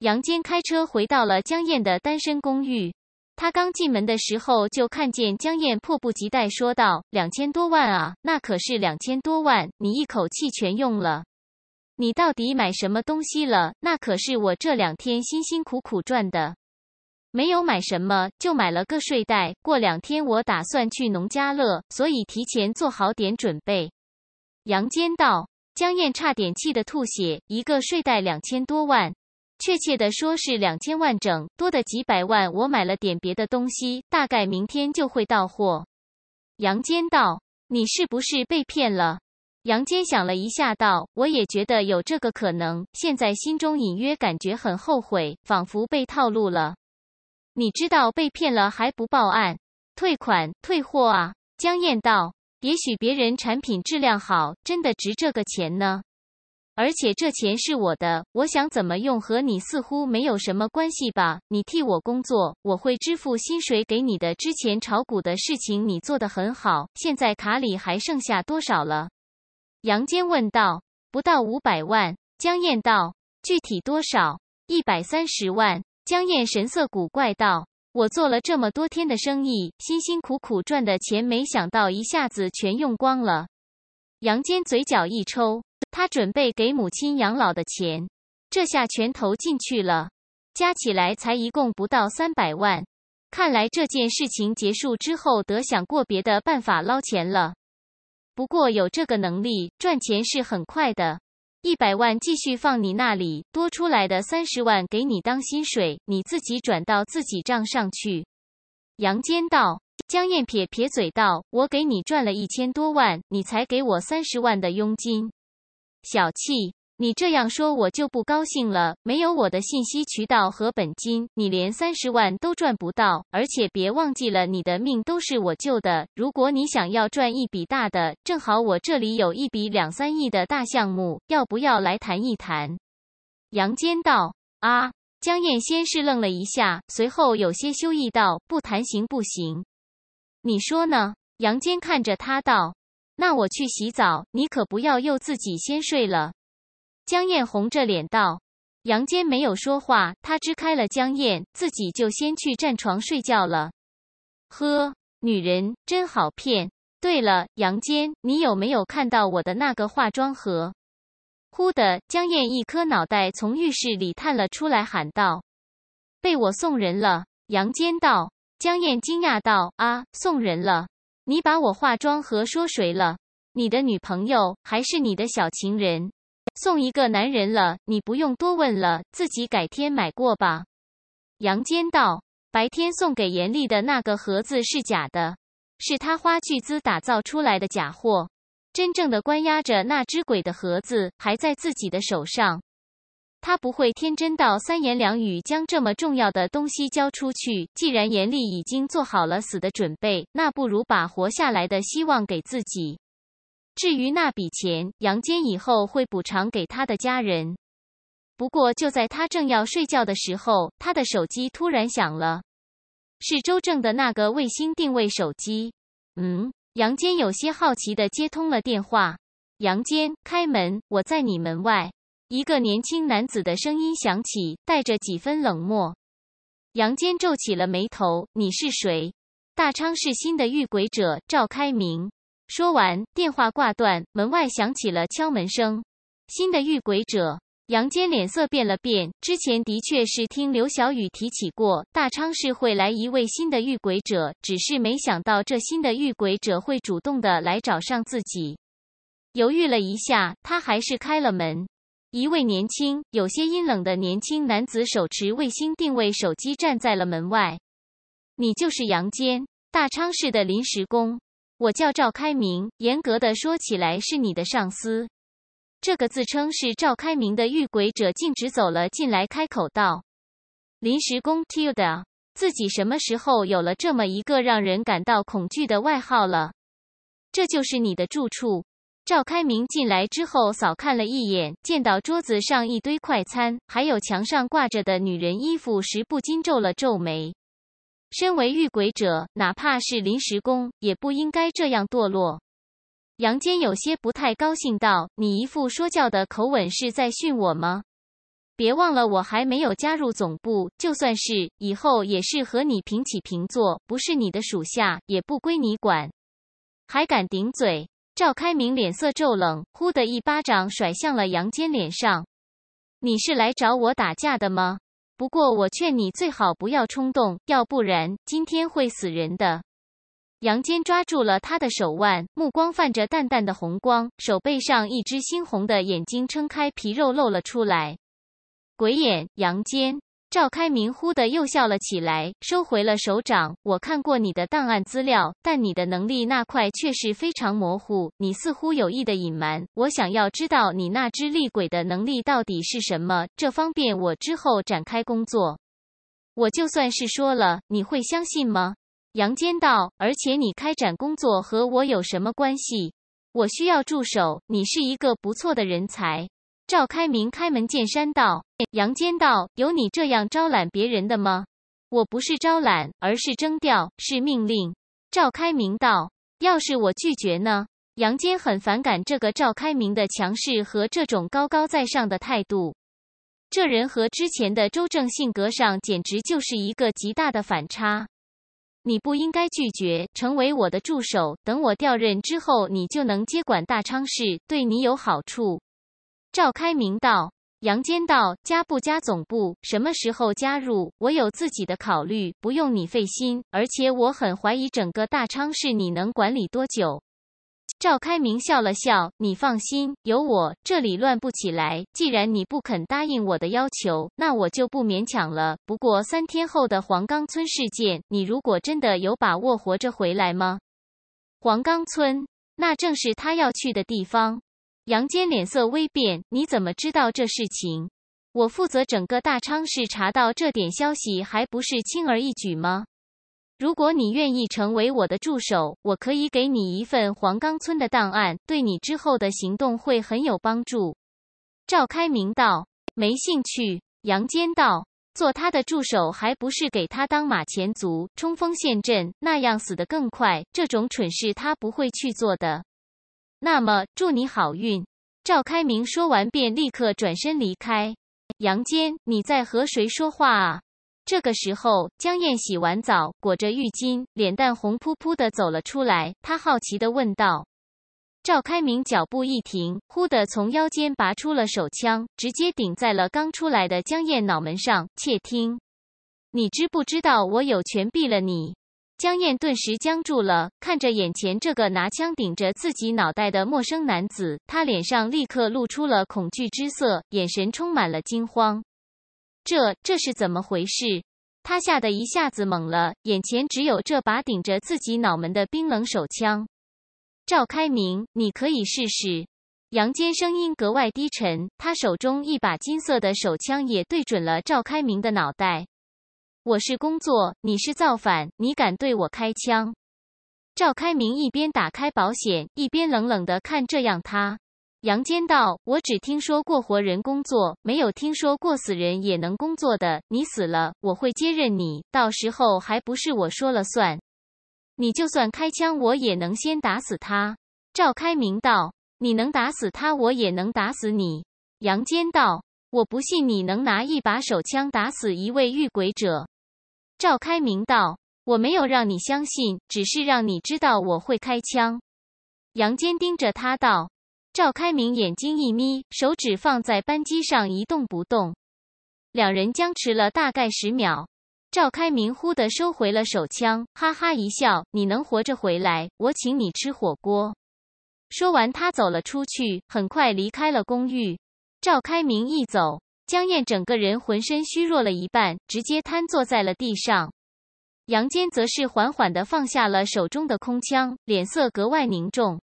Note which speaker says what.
Speaker 1: 杨坚开车回到了江燕的单身公寓。他刚进门的时候，就看见江燕迫不及待说道：“两千多万啊，那可是两千多万！你一口气全用了，你到底买什么东西了？那可是我这两天辛辛苦苦赚的，没有买什么，就买了个睡袋。过两天我打算去农家乐，所以提前做好点准备。”杨坚道。江燕差点气得吐血，一个睡袋两千多万。确切的说，是两千万整多的几百万，我买了点别的东西，大概明天就会到货。杨坚道：“你是不是被骗了？”杨坚想了一下道：“我也觉得有这个可能，现在心中隐约感觉很后悔，仿佛被套路了。”你知道被骗了还不报案、退款、退货啊？江燕道：“也许别人产品质量好，真的值这个钱呢。”而且这钱是我的，我想怎么用和你似乎没有什么关系吧？你替我工作，我会支付薪水给你的。之前炒股的事情你做的很好，现在卡里还剩下多少了？杨坚问道。不到五百万，江燕道。具体多少？一百三十万。江燕神色古怪道：“我做了这么多天的生意，辛辛苦苦赚的钱，没想到一下子全用光了。”杨坚嘴角一抽。他准备给母亲养老的钱，这下全投进去了，加起来才一共不到三百万。看来这件事情结束之后，得想过别的办法捞钱了。不过有这个能力，赚钱是很快的。一百万继续放你那里，多出来的三十万给你当薪水，你自己转到自己账上去。杨坚道，江燕撇撇嘴道：“我给你赚了一千多万，你才给我三十万的佣金。”小气！你这样说我就不高兴了。没有我的信息渠道和本金，你连三十万都赚不到。而且别忘记了，你的命都是我救的。如果你想要赚一笔大的，正好我这里有一笔两三亿的大项目，要不要来谈一谈？杨坚道。啊！江燕先是愣了一下，随后有些羞意道：“不谈行不行？你说呢？”杨坚看着他道。那我去洗澡，你可不要又自己先睡了。”江燕红着脸道。杨坚没有说话，他支开了江燕，自己就先去占床睡觉了。呵，女人真好骗。对了，杨坚，你有没有看到我的那个化妆盒？忽的，江燕一颗脑袋从浴室里探了出来，喊道：“被我送人了。”杨坚道。江燕惊讶道：“啊，送人了？”你把我化妆盒说谁了？你的女朋友还是你的小情人？送一个男人了，你不用多问了，自己改天买过吧。杨坚道：“白天送给严厉的那个盒子是假的，是他花巨资打造出来的假货。真正的关押着那只鬼的盒子还在自己的手上。”他不会天真到三言两语将这么重要的东西交出去。既然严厉已经做好了死的准备，那不如把活下来的希望给自己。至于那笔钱，杨坚以后会补偿给他的家人。不过就在他正要睡觉的时候，他的手机突然响了，是周正的那个卫星定位手机。嗯，杨坚有些好奇的接通了电话。杨坚，开门，我在你门外。一个年轻男子的声音响起，带着几分冷漠。杨坚皱起了眉头：“你是谁？”大昌是新的遇鬼者赵开明。说完，电话挂断。门外响起了敲门声。新的遇鬼者，杨坚脸色变了变。之前的确是听刘小雨提起过，大昌是会来一位新的遇鬼者，只是没想到这新的遇鬼者会主动的来找上自己。犹豫了一下，他还是开了门。一位年轻、有些阴冷的年轻男子手持卫星定位手机站在了门外。你就是杨坚，大昌市的临时工。我叫赵开明，严格的说起来是你的上司。这个自称是赵开明的遇鬼者径直走了进来，开口道：“临时工 Tilda，自己什么时候有了这么一个让人感到恐惧的外号了？这就是你的住处。”赵开明进来之后，扫看了一眼，见到桌子上一堆快餐，还有墙上挂着的女人衣服时，不禁皱了皱眉。身为遇鬼者，哪怕是临时工，也不应该这样堕落。杨坚有些不太高兴道：“你一副说教的口吻，是在训我吗？别忘了，我还没有加入总部，就算是以后，也是和你平起平坐，不是你的属下，也不归你管。还敢顶嘴！”赵开明脸色骤冷，忽地一巴掌甩向了杨坚脸上：“你是来找我打架的吗？不过我劝你最好不要冲动，要不然今天会死人的。”杨坚抓住了他的手腕，目光泛着淡淡的红光，手背上一只猩红的眼睛撑开皮肉露了出来，鬼眼。杨坚。赵开明忽的又笑了起来，收回了手掌。我看过你的档案资料，但你的能力那块却是非常模糊。你似乎有意的隐瞒。我想要知道你那只厉鬼的能力到底是什么，这方便我之后展开工作。我就算是说了，你会相信吗？杨坚道。而且你开展工作和我有什么关系？我需要助手，你是一个不错的人才。赵开明开门见山道：“杨坚道，有你这样招揽别人的吗？我不是招揽，而是征调，是命令。”赵开明道：“要是我拒绝呢？”杨坚很反感这个赵开明的强势和这种高高在上的态度。这人和之前的周正性格上简直就是一个极大的反差。你不应该拒绝，成为我的助手。等我调任之后，你就能接管大昌市，对你有好处。赵开明道：“杨坚道，加不加总部？什么时候加入？我有自己的考虑，不用你费心。而且我很怀疑整个大昌市你能管理多久。”赵开明笑了笑：“你放心，有我这里乱不起来。既然你不肯答应我的要求，那我就不勉强了。不过三天后的黄冈村事件，你如果真的有把握活着回来吗？”黄冈村，那正是他要去的地方。杨坚脸色微变，你怎么知道这事情？我负责整个大昌市，查到这点消息还不是轻而易举吗？如果你愿意成为我的助手，我可以给你一份黄冈村的档案，对你之后的行动会很有帮助。赵开明道，没兴趣。杨坚道，做他的助手还不是给他当马前卒、冲锋陷阵，那样死得更快。这种蠢事他不会去做的。那么，祝你好运。”赵开明说完，便立刻转身离开。杨坚，你在和谁说话啊？这个时候，江燕洗完澡，裹着浴巾，脸蛋红扑扑的走了出来。他好奇的问道：“赵开明，脚步一停，忽的从腰间拔出了手枪，直接顶在了刚出来的江燕脑门上，窃听。你知不知道我有权毙了你？”江燕顿时僵住了，看着眼前这个拿枪顶着自己脑袋的陌生男子，她脸上立刻露出了恐惧之色，眼神充满了惊慌。这这是怎么回事？他吓得一下子懵了，眼前只有这把顶着自己脑门的冰冷手枪。赵开明，你可以试试。杨坚声音格外低沉，他手中一把金色的手枪也对准了赵开明的脑袋。我是工作，你是造反，你敢对我开枪？赵开明一边打开保险，一边冷冷的看。这样他，杨坚道：“我只听说过活人工作，没有听说过死人也能工作的。你死了，我会接任你，到时候还不是我说了算？你就算开枪，我也能先打死他。”赵开明道：“你能打死他，我也能打死你。”杨坚道。我不信你能拿一把手枪打死一位遇鬼者。”赵开明道，“我没有让你相信，只是让你知道我会开枪。”杨坚盯着他道。赵开明眼睛一眯，手指放在扳机上一动不动。两人僵持了大概十秒，赵开明忽地收回了手枪，哈哈一笑：“你能活着回来，我请你吃火锅。”说完，他走了出去，很快离开了公寓。赵开明一走，江燕整个人浑身虚弱了一半，直接瘫坐在了地上。杨坚则是缓缓的放下了手中的空枪，脸色格外凝重。